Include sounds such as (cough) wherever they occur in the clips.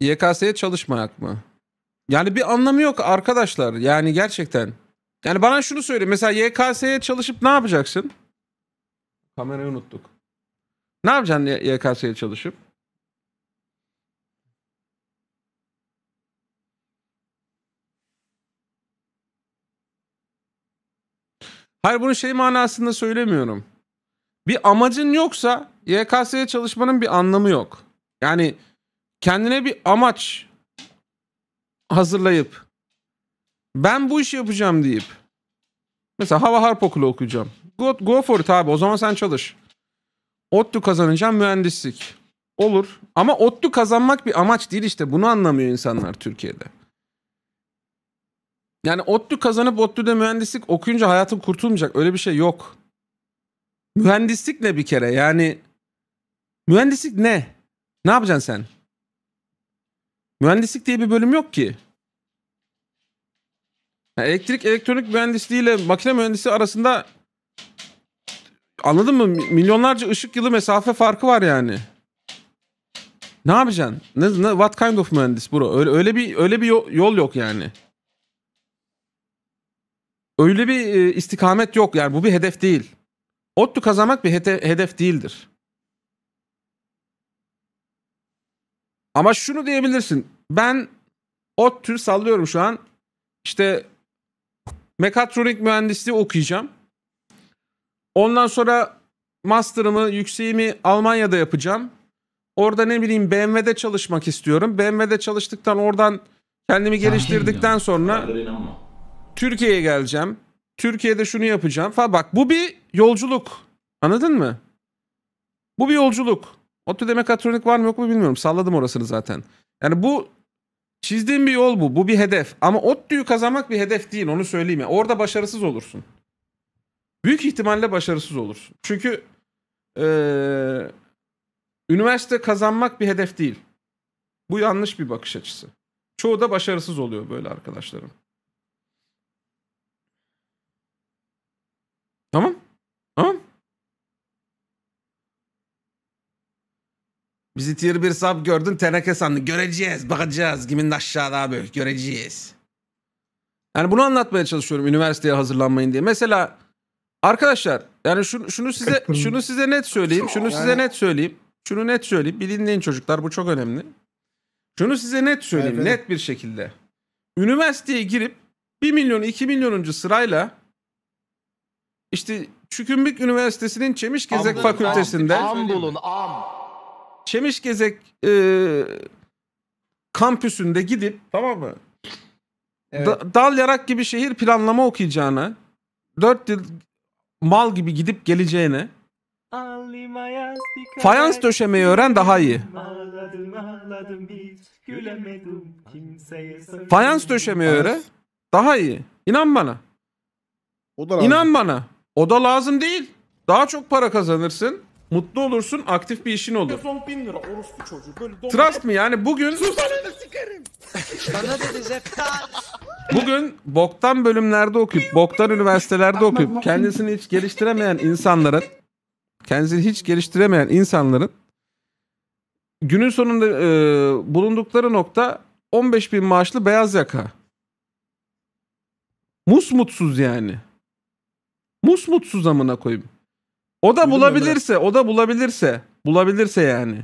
YKS'ye çalışmayak mı? Yani bir anlamı yok arkadaşlar. Yani gerçekten. Yani bana şunu söyle. Mesela YKS'ye çalışıp ne yapacaksın? Kamerayı unuttuk. Ne yapacaksın YKS'ye çalışıp? Hayır bunu şey manasında söylemiyorum. Bir amacın yoksa YKS'ye çalışmanın bir anlamı yok. Yani kendine bir amaç hazırlayıp ben bu işi yapacağım deyip mesela hava harp okulu okuyacağım. Go, go for it abi o zaman sen çalış. ODTÜ kazanacağım mühendislik. Olur ama ODTÜ kazanmak bir amaç değil işte bunu anlamıyor insanlar Türkiye'de. Yani ODTÜ kazanıp ODTÜ'de mühendislik okuyunca hayatın kurtulmayacak öyle bir şey yok. Mühendislik ne bir kere yani mühendislik ne? Ne yapacaksın sen? Mühendislik diye bir bölüm yok ki. Yani elektrik elektronik mühendisliği ile makine mühendisi arasında anladın mı? Milyonlarca ışık yılı mesafe farkı var yani. Ne yapacaksın? Ne, ne what kind of mühendis bro? Öyle öyle bir öyle bir yol, yok yani. Öyle bir e, istikamet yok yani bu bir hedef değil. Ottu kazanmak bir hedef değildir. Ama şunu diyebilirsin. Ben o tür sallıyorum şu an. İşte mekatronik mühendisliği okuyacağım. Ondan sonra master'ımı, yükseğimi Almanya'da yapacağım. Orada ne bileyim BMW'de çalışmak istiyorum. BMW'de çalıştıktan oradan kendimi geliştirdikten sonra Türkiye'ye geleceğim. Türkiye'de şunu yapacağım falan. Bak bu bir yolculuk. Anladın mı? Bu bir yolculuk. ODTÜ'de mekatronik var mı yok mu bilmiyorum. Salladım orasını zaten. Yani bu çizdiğim bir yol bu. Bu bir hedef. Ama ODTÜ'yü kazanmak bir hedef değil onu söyleyeyim. Yani orada başarısız olursun. Büyük ihtimalle başarısız olursun. Çünkü ee, üniversite kazanmak bir hedef değil. Bu yanlış bir bakış açısı. Çoğu da başarısız oluyor böyle arkadaşlarım. Bizi tier 1 sub gördün teneke sandın. Göreceğiz, bakacağız. Kimin aşağıda abi göreceğiz. Yani bunu anlatmaya çalışıyorum üniversiteye hazırlanmayın diye. Mesela arkadaşlar yani şunu, şunu size şunu size net söyleyeyim. Şunu size net söyleyeyim. Şunu net söyleyeyim. Bir dinleyin çocuklar bu çok önemli. Şunu size net söyleyeyim evet. net bir şekilde. Üniversiteye girip 1 milyon 2 milyonuncu sırayla işte Çükümbük Üniversitesi'nin gezek Fakültesi'nde am am Çemişgezek e, kampüsünde gidip tamam mı? Evet. Da, dalyarak gibi şehir planlama okuyacağına 4 yıl mal gibi gidip geleceğine Fayans döşemeyi öğren daha iyi. Ağladım, ağladım hiç, Fayans döşemeyi öğren daha iyi. İnan bana. O da lazım. İnan bana. O da lazım değil. Daha çok para kazanırsın. Mutlu olursun, aktif bir işin olur. Son bin lira orospu çocuğu böyle domates. Trust mı yani bugün... Susanını sikerim. Sana dedi Zeptan. Bugün boktan bölümlerde okuyup, boktan üniversitelerde okuyup, kendisini hiç geliştiremeyen insanların, kendisini hiç geliştiremeyen insanların günün sonunda e, bulundukları nokta 15 bin maaşlı beyaz yaka. Musmutsuz yani. Musmutsuz amına koyayım. O da bulabilirse, o da bulabilirse, bulabilirse yani.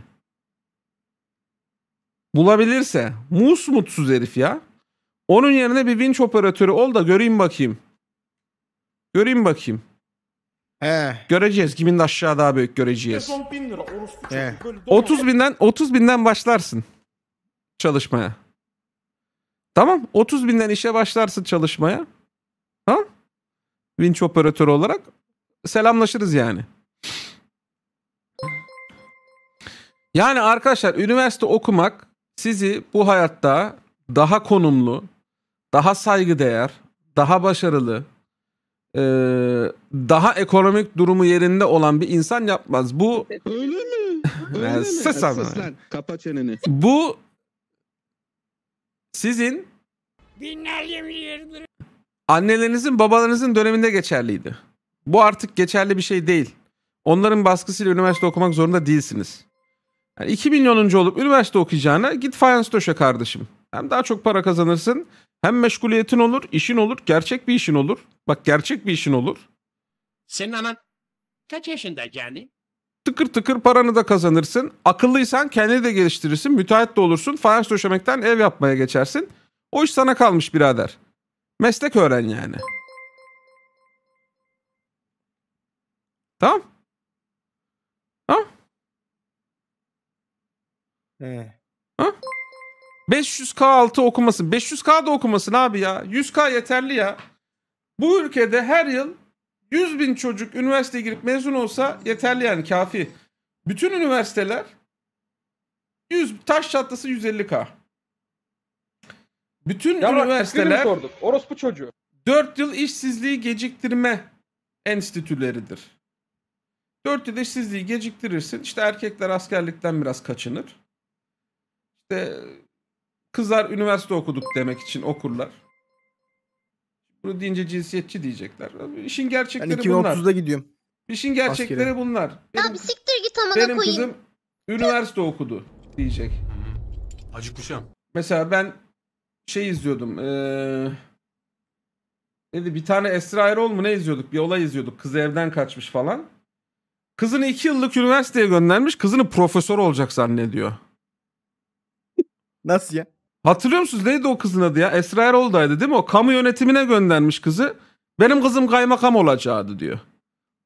Bulabilirse. Mus mutsuz herif ya. Onun yerine bir vinç operatörü ol da göreyim bakayım. Göreyim bakayım. He. Göreceğiz. Kimin de aşağı daha büyük göreceğiz. 30 binden 30 binden başlarsın çalışmaya. Tamam. 30 binden işe başlarsın çalışmaya. Ha? Winch operatörü olarak selamlaşırız yani. Yani arkadaşlar üniversite okumak sizi bu hayatta daha konumlu, daha saygıdeğer, daha başarılı, e, daha ekonomik durumu yerinde olan bir insan yapmaz. Bu öyle mi? (laughs) Öyle yani mi? Sus ama. Kapa çeneni. Bu sizin binlerce milyardır. Annelerinizin, babalarınızın döneminde geçerliydi. Bu artık geçerli bir şey değil. Onların baskısıyla üniversite okumak zorunda değilsiniz. Yani 2 milyonuncu olup üniversite okuyacağına git fayans döşe kardeşim. Hem daha çok para kazanırsın hem meşguliyetin olur, işin olur, gerçek bir işin olur. Bak gerçek bir işin olur. Senin anan kaç yaşında yani? Tıkır tıkır paranı da kazanırsın. Akıllıysan kendini de geliştirirsin. Müteahhit de olursun. Fayans döşemekten ev yapmaya geçersin. O iş sana kalmış birader. Meslek öğren yani. Tamam. He. Ha? 500K altı okumasın. 500K da okumasın abi ya. 100K yeterli ya. Bu ülkede her yıl 100 bin çocuk üniversite girip mezun olsa yeterli yani kafi. Bütün üniversiteler 100 taş çatlası 150K. Bütün ya üniversiteler sorduk. Orospu çocuğu. 4 yıl işsizliği geciktirme enstitüleridir. 4 yıl işsizliği geciktirirsin. İşte erkekler askerlikten biraz kaçınır. İşte kızlar üniversite okuduk demek için okurlar. Bunu deyince cinsiyetçi diyecekler. İşin Ben gerçekleri bunlar. 2030'da gidiyorum. İşin gerçekleri Askere. bunlar. Benim, Abi siktir git amına benim kızım üniversite okudu diyecek. Hacı Kuşam. Mesela ben şey izliyordum. eee, neydi bir tane Esra Erol mu ne izliyorduk? Bir olay izliyorduk. Kız evden kaçmış falan. Kızını iki yıllık üniversiteye göndermiş. Kızını profesör olacak zannediyor. Nasıl ya? Hatırlıyor musunuz neydi o kızın adı ya? Esra Erol'daydı değil mi? O kamu yönetimine göndermiş kızı. Benim kızım kaymakam olacaktı diyor.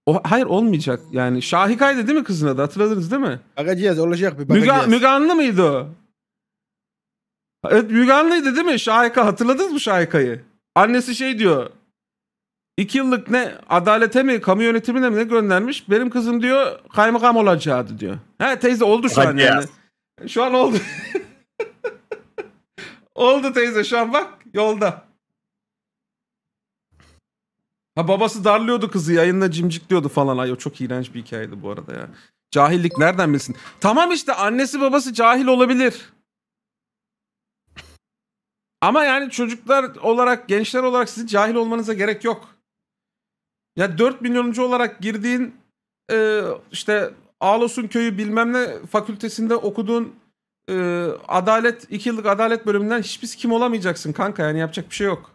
O, hayır olmayacak yani. Şahika'ydı değil mi kızın adı? Hatırladınız değil mi? Bakacağız olacak bir Müge, bakacağız. Müge Anlı mıydı o? Evet Müge Anlı'ydı değil mi? Şahika hatırladınız mı Şahika'yı? Annesi şey diyor. İki yıllık ne adalete mi kamu yönetimine mi ne göndermiş? Benim kızım diyor kaymakam olacaktı diyor. He teyze oldu şu an Bakacağız. yani. Şu an oldu. Oldu teyze şu an bak yolda. Ha babası darlıyordu kızı yayında cimcikliyordu falan. Ay o çok iğrenç bir hikayeydi bu arada ya. Cahillik nereden bilsin? Tamam işte annesi babası cahil olabilir. Ama yani çocuklar olarak, gençler olarak sizin cahil olmanıza gerek yok. Ya 4 milyonuncu olarak girdiğin e, işte Ağlos'un köyü bilmem ne fakültesinde okuduğun e, adalet iki yıllık adalet bölümünden hiçbir kim olamayacaksın kanka yani yapacak bir şey yok.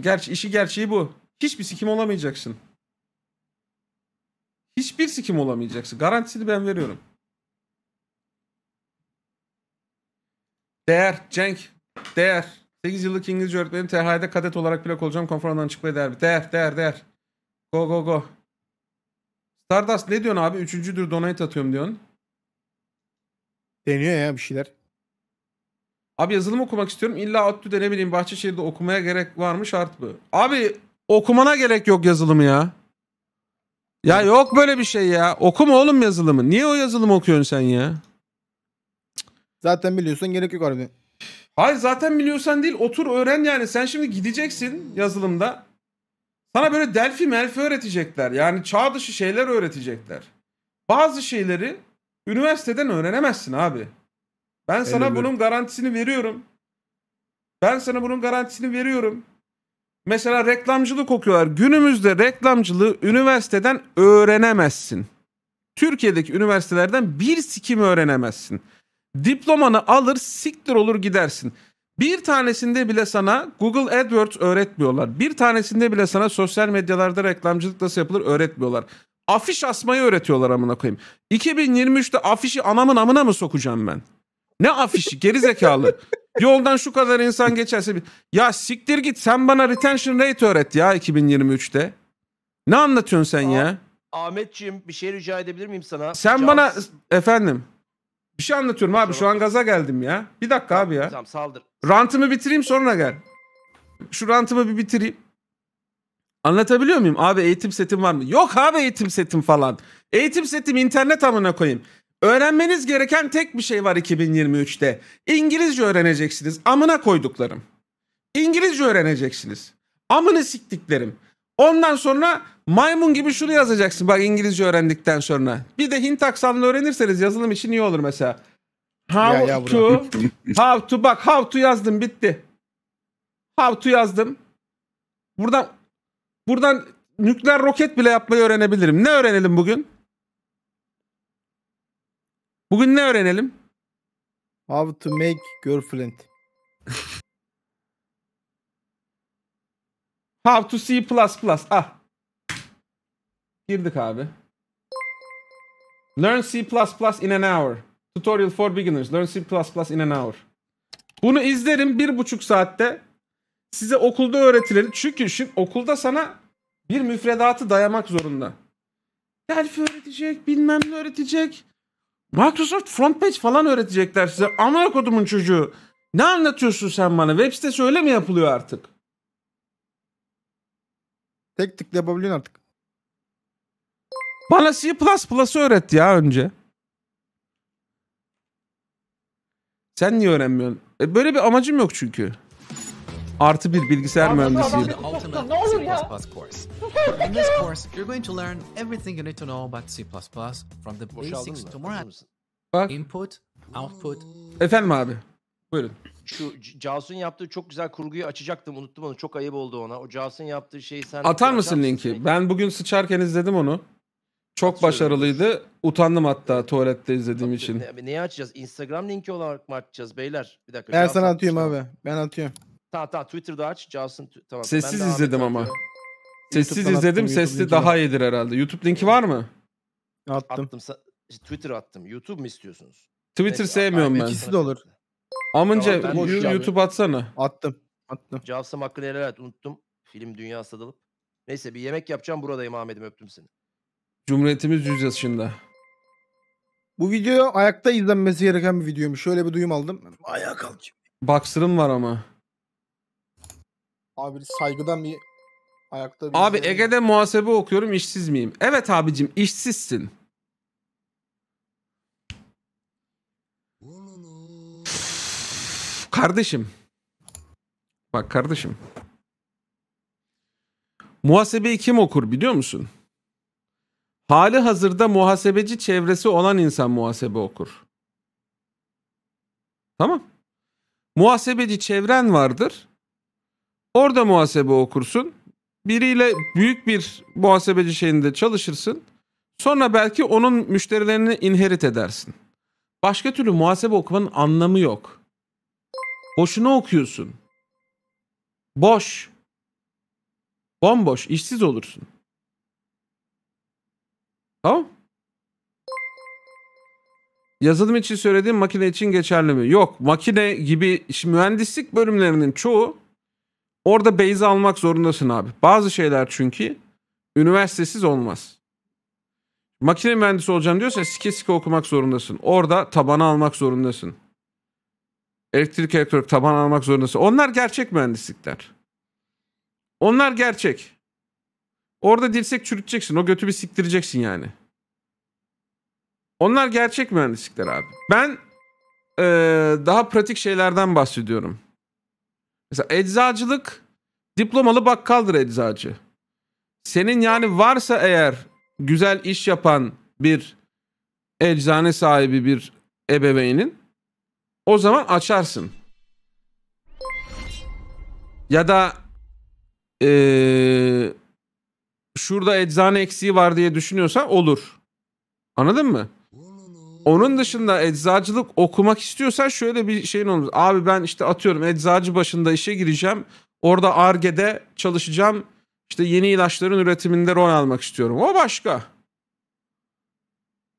Gerçi işi gerçeği bu. Hiçbir kim olamayacaksın. Hiçbir kim olamayacaksın. Garantisini ben veriyorum. Değer Cenk. Değer. 8 yıllık İngilizce öğretmenim TH'de kadet olarak pilot olacağım. Konforandan çıkmaya değer. Değer, değer, değer. Go, go, go. Stardust ne diyorsun abi? Üçüncüdür donate atıyorum diyorsun. Deniyor ya bir şeyler. Abi yazılım okumak istiyorum. İlla ODTÜ'de ne bileyim Bahçeşehir'de okumaya gerek var mı şart mı? Abi okumana gerek yok yazılımı ya. Ya yok böyle bir şey ya. Okuma oğlum yazılımı. Niye o yazılımı okuyorsun sen ya? Zaten biliyorsun gerek yok harbiden. Hayır zaten biliyorsan değil otur öğren yani. Sen şimdi gideceksin yazılımda. Sana böyle delfi melfi öğretecekler. Yani çağ dışı şeyler öğretecekler. Bazı şeyleri Üniversiteden öğrenemezsin abi. Ben sana Elbette. bunun garantisini veriyorum. Ben sana bunun garantisini veriyorum. Mesela reklamcılık okuyorlar. Günümüzde reklamcılığı üniversiteden öğrenemezsin. Türkiye'deki üniversitelerden bir sikim öğrenemezsin. Diplomanı alır siktir olur gidersin. Bir tanesinde bile sana Google AdWords öğretmiyorlar. Bir tanesinde bile sana sosyal medyalarda reklamcılık nasıl yapılır öğretmiyorlar. Afiş asmayı öğretiyorlar amına koyayım. 2023'te afişi anamın amına mı sokacağım ben? Ne afişi geri zekalı. Yoldan şu kadar insan geçerse bir... ya siktir git sen bana retention rate öğret ya 2023'te. Ne anlatıyorsun sen ya? Ahmetciğim bir şey rica edebilir miyim sana? Sen Rica- bana efendim bir şey anlatıyorum abi şu an gaza geldim ya. Bir dakika abi ya. Tamam saldır. Rantımı bitireyim sonra gel. Şu rantımı bir bitireyim. Anlatabiliyor muyum? Abi eğitim setim var mı? Yok abi eğitim setim falan. Eğitim setim internet amına koyayım. Öğrenmeniz gereken tek bir şey var 2023'te. İngilizce öğreneceksiniz. Amına koyduklarım. İngilizce öğreneceksiniz. Amını siktiklerim. Ondan sonra maymun gibi şunu yazacaksın bak İngilizce öğrendikten sonra. Bir de Hint aksanlı öğrenirseniz yazılım için iyi olur mesela. How ya, ya to, (laughs) how to bak how to yazdım bitti. How to yazdım. Buradan Buradan nükleer roket bile yapmayı öğrenebilirim. Ne öğrenelim bugün? Bugün ne öğrenelim? How to make girlfriend. (laughs) How to C++. Ah. Girdik abi. Learn C++ in an hour. Tutorial for beginners. Learn C++ in an hour. Bunu izlerim bir buçuk saatte size okulda öğretileri çünkü şimdi okulda sana bir müfredatı dayamak zorunda. Delphi öğretecek, bilmem ne öğretecek. Microsoft front page falan öğretecekler size. Ana kodumun çocuğu. Ne anlatıyorsun sen bana? Web sitesi öyle mi yapılıyor artık? Tek tıkla yapabiliyorsun artık. Bana C++'ı öğretti ya önce. Sen niye öğrenmiyorsun? E böyle bir amacım yok çünkü artı bir bilgisayar mühendisiyim. (laughs) In this course, you're going to learn everything you need to know about C++ from the basics to more Bak. input, output. Efendim abi. Buyurun. Şu C- yaptığı çok güzel kurguyu açacaktım unuttum onu. Çok ayıp oldu ona. O Casus'un yaptığı şeyi sen... Atar mısın linki? Ben bugün sıçarken izledim onu. Çok Atıyorum. başarılıydı. Utandım hatta tuvalette izlediğim için. Ne, neyi açacağız? Instagram linki olarak mı açacağız beyler? Bir dakika. Ben Casus sana atıyorum abi. Ben atıyorum. Tamam tamam Twitter'da aç. Justin. Tamam. Sessiz Ben izledim ama. Sessiz izledim. attım, Sesli daha var. iyidir herhalde. YouTube linki var mı? Attım. Attım. sa- attım. YouTube mu istiyorsunuz? Twitter Neyse, sevmiyorum ben. İkisi de olur. Amınca Tamam, ben boş- şey YouTube atsana. Attım. Attım. Cavsam hakkını helal et. Unuttum. Film dünyasına dalıp. Neyse bir yemek yapacağım. Buradayım Ahmet'im. Öptüm seni. Cumhuriyetimiz 100 yaşında. Bu video ayakta izlenmesi gereken bir videoymuş. Şöyle bir duyum aldım. Ayağa kalk. Baksırım var ama. Abi saygıdan bir ayakta bir Abi izleyelim. Ege'de muhasebe okuyorum işsiz miyim? Evet abicim işsizsin. Kardeşim. Bak kardeşim. Muhasebeyi kim okur biliyor musun? Hali hazırda muhasebeci çevresi olan insan muhasebe okur. Tamam. Muhasebeci çevren vardır. Orada muhasebe okursun. Biriyle büyük bir muhasebeci şeyinde çalışırsın. Sonra belki onun müşterilerini inherit edersin. Başka türlü muhasebe okumanın anlamı yok. Boşuna okuyorsun. Boş. Bomboş, işsiz olursun. Tamam? Yazılım için söylediğim makine için geçerli mi? Yok. Makine gibi mühendislik bölümlerinin çoğu Orada base almak zorundasın abi. Bazı şeyler çünkü üniversitesiz olmaz. Makine mühendisi olacağım diyorsa sike sike okumak zorundasın. Orada tabanı almak zorundasın. Elektrik elektronik taban almak zorundasın. Onlar gerçek mühendislikler. Onlar gerçek. Orada dirsek çürüteceksin. O götü bir siktireceksin yani. Onlar gerçek mühendislikler abi. Ben ee, daha pratik şeylerden bahsediyorum. Mesela eczacılık diplomalı bakkaldır eczacı. Senin yani varsa eğer güzel iş yapan bir eczane sahibi bir ebeveynin o zaman açarsın. Ya da ee, şurada eczane eksiği var diye düşünüyorsan olur. Anladın mı? Onun dışında eczacılık okumak istiyorsan şöyle bir şeyin olur. Abi ben işte atıyorum eczacı başında işe gireceğim. Orada ARGE'de çalışacağım. İşte yeni ilaçların üretiminde rol almak istiyorum. O başka.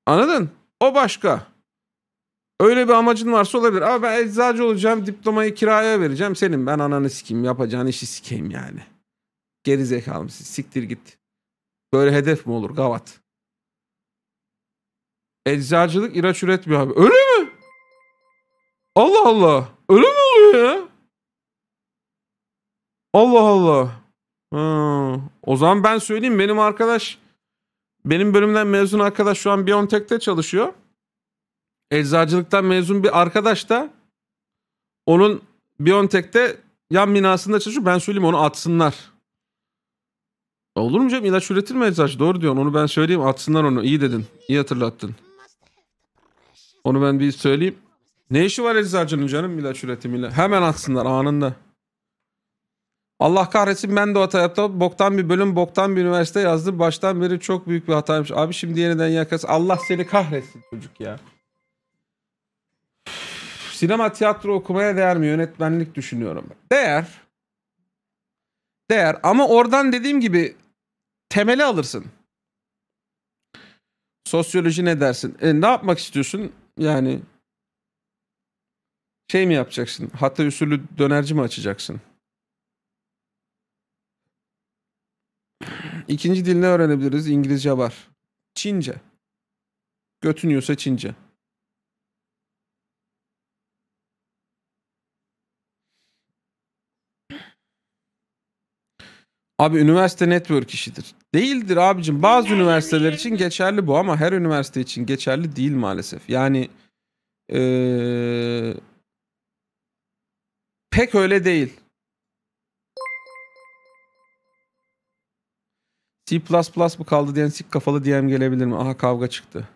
Anladın? O başka. Öyle bir amacın varsa olabilir. Ama ben eczacı olacağım. Diplomayı kiraya vereceğim. Senin ben ananı sikeyim. Yapacağın işi sikeyim yani. Geri zekalı mısın? Siktir git. Böyle hedef mi olur? Gavat. Eczacılık ilaç üretmiyor abi. Öyle mi? Allah Allah. Öyle mi oluyor ya? Allah Allah. Ha. O zaman ben söyleyeyim benim arkadaş benim bölümden mezun arkadaş şu an Biontech'te çalışıyor. Eczacılıktan mezun bir arkadaş da onun Biontech'te yan binasında çalışıyor. Ben söyleyeyim onu atsınlar. Olur mu canım ilaç üretir mi eczacı? Doğru diyorsun onu ben söyleyeyim atsınlar onu. İyi dedin. İyi hatırlattın. Onu ben bir söyleyeyim. Ne işi var eczacının canım ilaç üretimiyle? Hemen atsınlar anında. Allah kahretsin ben de o hayatta boktan bir bölüm boktan bir üniversite yazdım. Baştan beri çok büyük bir hataymış. Abi şimdi yeniden yakas. Allah seni kahretsin çocuk ya. Sinema tiyatro okumaya değer mi? Yönetmenlik düşünüyorum. Değer. Değer ama oradan dediğim gibi temeli alırsın. Sosyoloji ne dersin? E, ne yapmak istiyorsun? Yani şey mi yapacaksın? Hatta usulü dönerci mi açacaksın? İkinci dil ne öğrenebiliriz? İngilizce var. Çince. Götünüyorsa Çince. Abi üniversite network işidir. Değildir abicim. Bazı üniversiteler için geçerli bu ama her üniversite için geçerli değil maalesef. Yani ee, pek öyle değil. C++ mı kaldı diyen sik kafalı DM gelebilir mi? Aha kavga çıktı.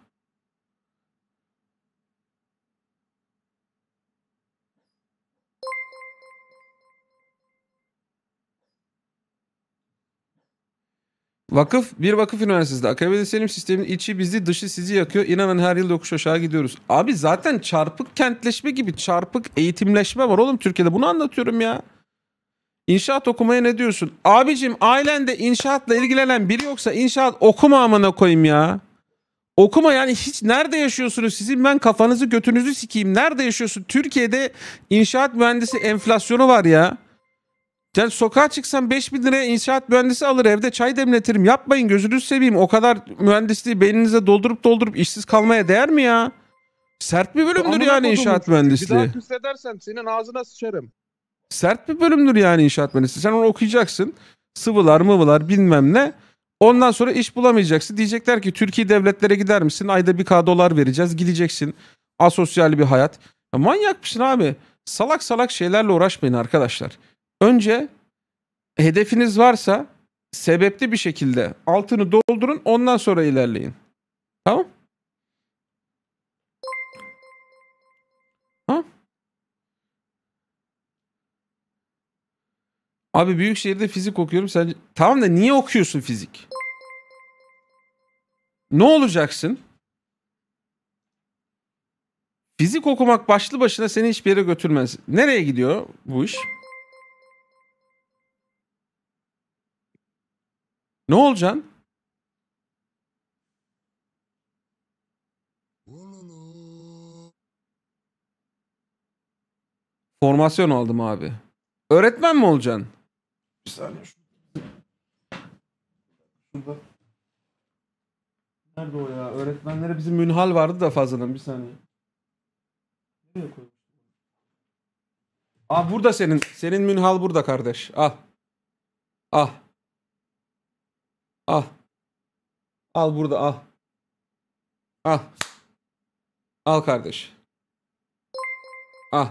Vakıf, bir vakıf üniversitesinde akademisyenim sistemin içi bizi dışı sizi yakıyor. İnanın her yıl yokuş aşağı gidiyoruz. Abi zaten çarpık kentleşme gibi çarpık eğitimleşme var oğlum Türkiye'de. Bunu anlatıyorum ya. İnşaat okumaya ne diyorsun? Abicim ailende inşaatla ilgilenen biri yoksa inşaat okuma amına koyayım ya. Okuma yani hiç nerede yaşıyorsunuz sizin ben kafanızı götünüzü sikeyim. Nerede yaşıyorsun? Türkiye'de inşaat mühendisi enflasyonu var ya. Yani sokağa çıksam 5 bin liraya inşaat mühendisi alır evde çay demletirim. Yapmayın gözünüz seveyim. O kadar mühendisliği beyninize doldurup doldurup işsiz kalmaya değer mi ya? Sert bir bölümdür Amına yani kodumun. inşaat mühendisliği. Bir daha edersen senin ağzına sıçarım. Sert bir bölümdür yani inşaat mühendisliği. Sen onu okuyacaksın. Sıvılar mıvılar bilmem ne. Ondan sonra iş bulamayacaksın. Diyecekler ki Türkiye devletlere gider misin? Ayda bir k dolar vereceğiz. Gideceksin. Asosyal bir hayat. Ya manyak abi? Salak salak şeylerle uğraşmayın arkadaşlar. Önce hedefiniz varsa sebepli bir şekilde altını doldurun ondan sonra ilerleyin. Tamam? Ha? Abi büyük şehirde fizik okuyorum. Sen tamam da niye okuyorsun fizik? Ne olacaksın? Fizik okumak başlı başına seni hiçbir yere götürmez. Nereye gidiyor bu iş? Ne olacaksın? Formasyon aldım abi. Öğretmen mi olacaksın? Bir saniye. Nerede o ya? Öğretmenlere bizim münhal vardı da fazladan bir saniye. Nereye koydun? Aa burada senin. Senin münhal burada kardeş. Al. Al. Al burada al. Al. Al kardeş. Al.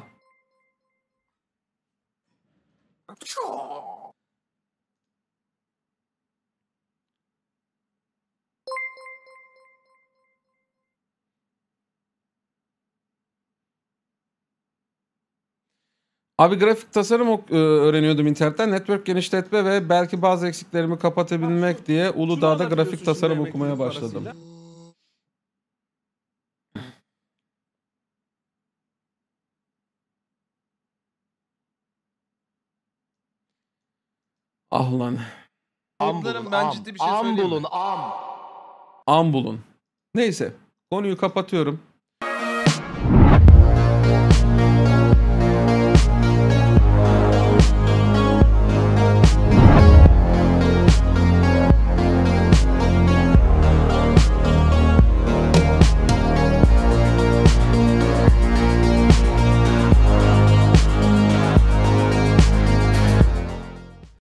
Abi grafik tasarım e, öğreniyordum internetten. Network genişletme ve belki bazı eksiklerimi kapatabilmek diye Uludağ'da grafik tasarım okumaya başladım. Ah lan. Ambulun, ben ciddi bir şey am, Ambulun, am. Ambulun. Neyse. Konuyu kapatıyorum.